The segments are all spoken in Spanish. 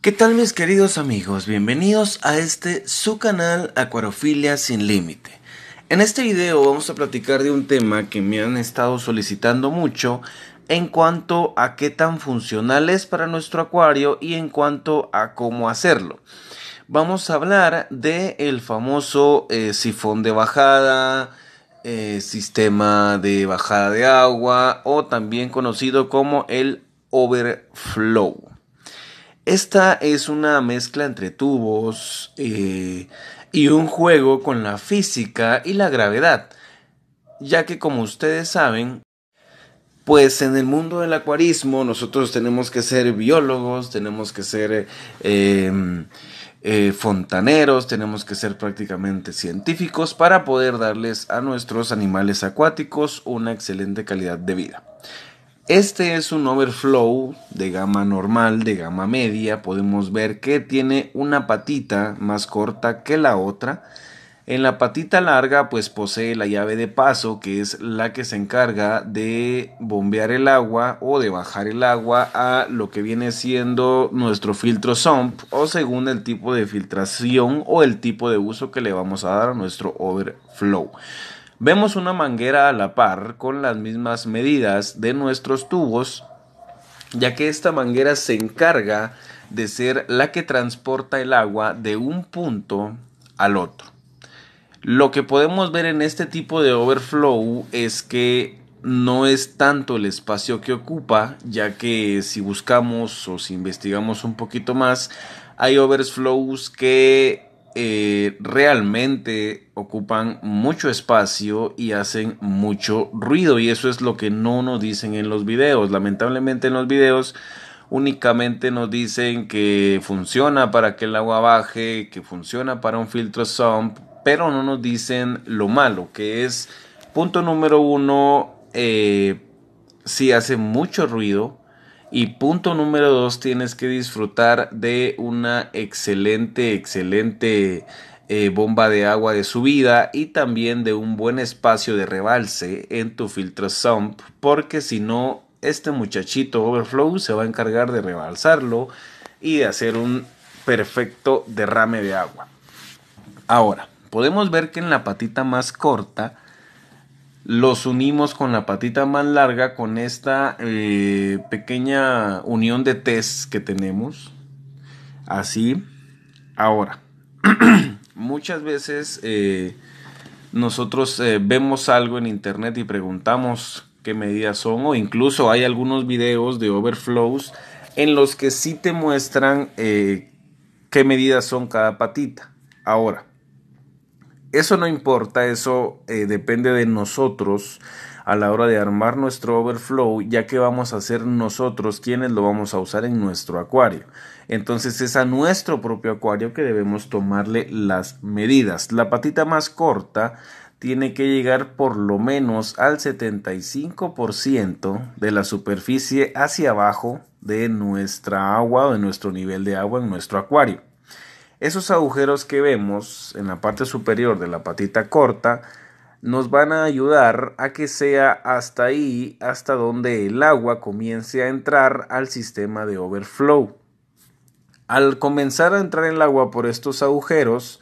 ¿Qué tal mis queridos amigos? Bienvenidos a este su canal Acuariofilia sin límite. En este video vamos a platicar de un tema que me han estado solicitando mucho en cuanto a qué tan funcional es para nuestro acuario y en cuanto a cómo hacerlo. Vamos a hablar de el famoso eh, sifón de bajada, eh, sistema de bajada de agua o también conocido como el overflow. Esta es una mezcla entre tubos eh, y un juego con la física y la gravedad, ya que como ustedes saben, pues en el mundo del acuarismo nosotros tenemos que ser biólogos, tenemos que ser em, eh, fontaneros, tenemos que ser prácticamente científicos para poder darles a nuestros animales acuáticos una excelente calidad de vida. Este es un overflow de gama normal, de gama media. Podemos ver que tiene una patita más corta que la otra. En la patita larga pues posee la llave de paso que es la que se encarga de bombear el agua o de bajar el agua a lo que viene siendo nuestro filtro sump o según el tipo de filtración o el tipo de uso que le vamos a dar a nuestro overflow. Vemos una manguera a la par con las mismas medidas de nuestros tubos, ya que esta manguera se encarga de ser la que transporta el agua de un punto al otro. Lo que podemos ver en este tipo de overflow es que no es tanto el espacio que ocupa, ya que si buscamos o si investigamos un poquito más, hay overflows que eh, realmente ocupan mucho espacio y hacen mucho ruido y eso es lo que no nos dicen en los videos. Lamentablemente en los videos únicamente nos dicen que funciona para que el agua baje, que funciona para un filtro sump, pero no nos dicen lo malo, que es punto número uno, eh, si hace mucho ruido, y punto número dos, tienes que disfrutar de una excelente, excelente eh, bomba de agua de subida y también de un buen espacio de rebalse en tu filtro sump, porque si no, este muchachito overflow se va a encargar de rebalsarlo y de hacer un perfecto derrame de agua. Ahora, podemos ver que en la patita más corta, los unimos con la patita más larga, con esta eh, pequeña unión de test que tenemos. Así. Ahora, muchas veces eh, nosotros eh, vemos algo en internet y preguntamos qué medidas son o incluso hay algunos videos de overflows en los que sí te muestran qué medidas son cada patita. Ahora, eso no importa, eso eh, depende de nosotros a la hora de armar nuestro overflow, ya que vamos a ser nosotros quienes lo vamos a usar en nuestro acuario. Entonces es a nuestro propio acuario que debemos tomarle las medidas. La patita más corta tiene que llegar por lo menos al 75% de la superficie hacia abajo de nuestra agua o de nuestro nivel de agua en nuestro acuario. Esos agujeros que vemos en la parte superior de la patita corta nos van a ayudar a que sea hasta ahí, hasta donde el agua comience a entrar al sistema de overflow. Al comenzar a entrar el agua por estos agujeros,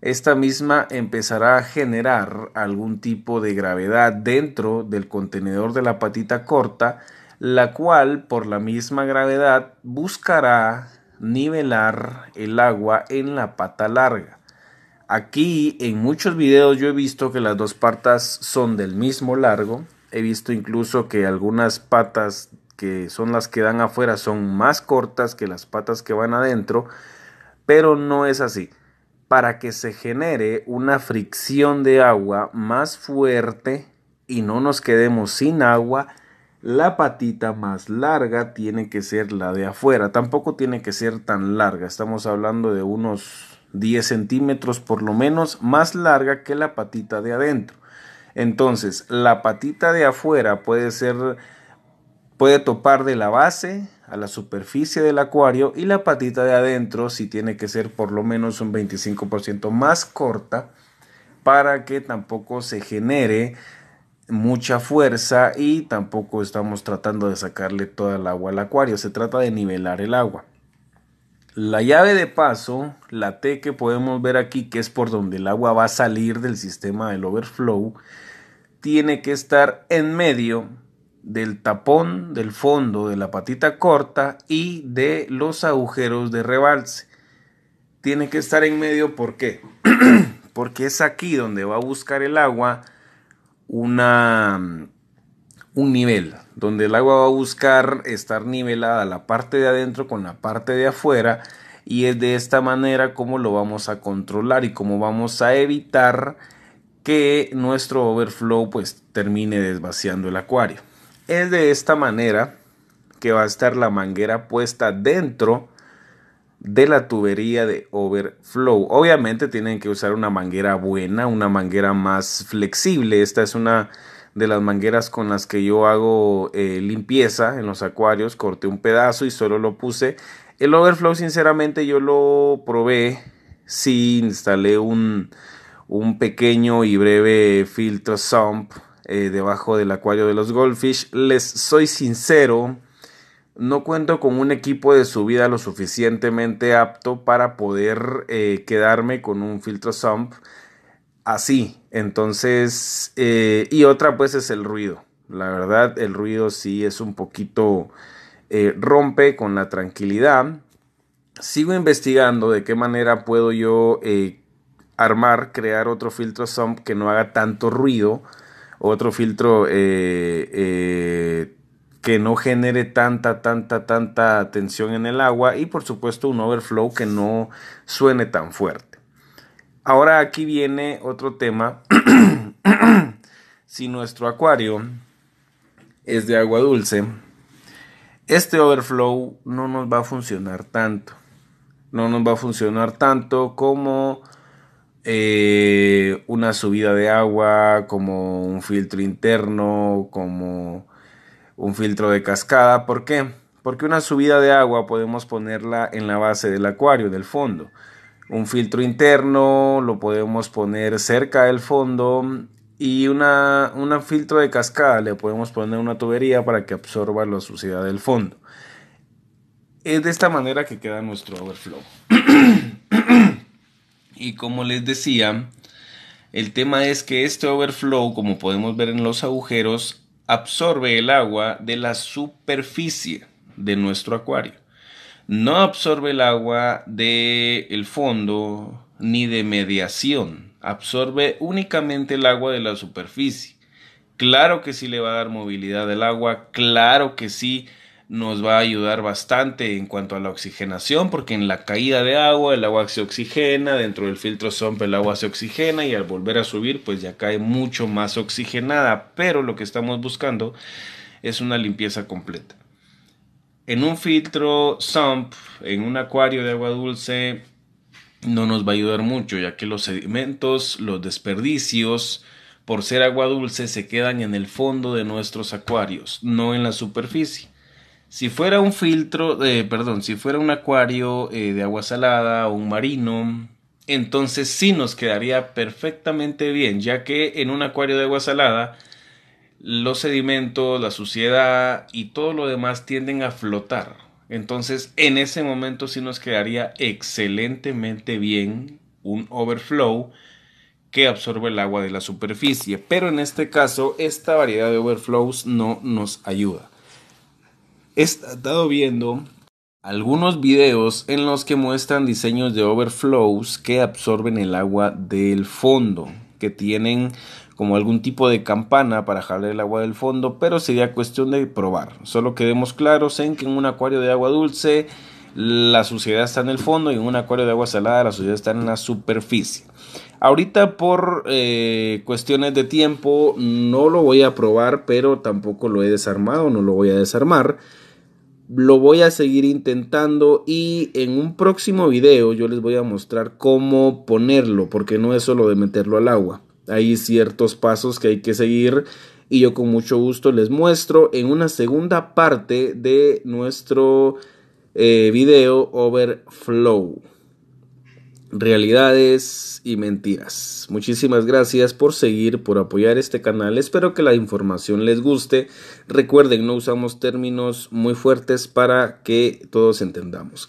esta misma empezará a generar algún tipo de gravedad dentro del contenedor de la patita corta, la cual por la misma gravedad buscará nivelar el agua en la pata larga. Aquí en muchos videos yo he visto que las dos patas son del mismo largo. He visto incluso que algunas patas que son las que dan afuera son más cortas que las patas que van adentro. Pero no es así. Para que se genere una fricción de agua más fuerte y no nos quedemos sin agua, la patita más larga tiene que ser la de afuera. Tampoco tiene que ser tan larga. Estamos hablando de unos 10 centímetros por lo menos más larga que la patita de adentro. Entonces, la patita de afuera puede ser puede topar de la base a la superficie del acuario y la patita de adentro si tiene que ser por lo menos un 25% más corta para que tampoco se genere mucha fuerza y tampoco estamos tratando de sacarle toda el agua al acuario, se trata de nivelar el agua. La llave de paso, la T que podemos ver aquí, que es por donde el agua va a salir del sistema del overflow, tiene que estar en medio del tapón del fondo de la patita corta y de los agujeros de rebalse. Tiene que estar en medio, ¿por qué? Porque es aquí donde va a buscar el agua una, mm, un nivel, donde el agua va a buscar estar nivelada la parte de adentro con la parte de afuera y es de esta manera como lo vamos a controlar y cómo vamos a evitar que nuestro overflow pues termine desvaciando el acuario. Es de esta manera que va a estar la manguera puesta dentro de la tubería de overflow. Obviamente tienen que usar una manguera buena, una manguera más flexible. Esta es una de las mangueras con las que yo hago eh, limpieza en los acuarios. Corté un pedazo y solo lo puse. El overflow, sinceramente, yo lo probé. Si, instalé un, un pequeño y breve filtro sump eh, debajo del acuario de los goldfish. Les soy sincero no cuento con un equipo de subida lo suficientemente apto para poder eh, quedarme con un filtro sump así. Entonces, eh, y otra pues es el ruido. La verdad, el ruido sí es un poquito eh, rompe con la tranquilidad. Sigo investigando de qué manera puedo yo armar, crear otro filtro sump que no haga tanto ruido, otro filtro que no genere tanta, tanta, tanta tensión en el agua y por supuesto un overflow que no suene tan fuerte. Ahora aquí viene otro tema. si nuestro acuario es de agua dulce, este overflow no nos va a funcionar tanto. No nos va a funcionar tanto como eh, una subida de agua, como un filtro interno, como un filtro de cascada. ¿Por qué? Porque una subida de agua podemos ponerla en la base del acuario, del fondo. Un filtro interno lo podemos poner cerca del fondo y una, filtro de cascada le podemos poner una tubería para que absorba la suciedad del fondo. Es de esta manera que queda nuestro overflow. y como les decía, el tema es que este overflow, como podemos ver en los agujeros, absorbe el agua de la superficie de nuestro acuario. No absorbe el agua del fondo ni de mediación. Absorbe únicamente el agua de la superficie. Claro que sí le va a dar movilidad al agua, claro que sí nos va a ayudar bastante en cuanto a la oxigenación, porque en la caída de agua el agua se oxigena, dentro del filtro SOMP el agua se oxigena y al volver a subir pues ya cae mucho más oxigenada, pero lo que estamos buscando es una limpieza completa. En un filtro SOMP, en un acuario de agua dulce, no nos va a ayudar mucho, ya que los sedimentos, los desperdicios, por ser agua dulce, se quedan en el fondo de nuestros acuarios, no en la superficie. Si fuera un filtro, perdón, si fuera un acuario eh, de agua salada o un marino, entonces sí nos quedaría perfectamente bien, ya que en un acuario de agua salada los sedimentos, la suciedad y todo lo demás tienden a flotar. Entonces en ese momento sí nos quedaría excelentemente bien un overflow que absorbe el agua de la superficie, pero en este caso esta variedad de overflows no nos ayuda he estado viendo algunos videos en los que muestran diseños de overflows que absorben el agua del fondo, que tienen como algún tipo de campana para jalar el agua del fondo, pero sería cuestión de probar. Solo quedemos claros en que en un acuario de agua dulce la suciedad está en el fondo y en un acuario de agua salada la suciedad está en la superficie. Ahorita por eh, cuestiones de tiempo no lo voy a probar, pero tampoco lo he desarmado, no lo voy a desarmar lo voy a seguir intentando y en un próximo video yo les voy a mostrar cómo ponerlo, porque no es solo de meterlo al agua. Hay ciertos pasos que hay que seguir y yo con mucho gusto les muestro en una segunda parte de nuestro eh, video Overflow realidades y mentiras. Muchísimas gracias por seguir, por apoyar este canal. Espero que la información les guste. Recuerden, no usamos términos muy fuertes para que todos entendamos.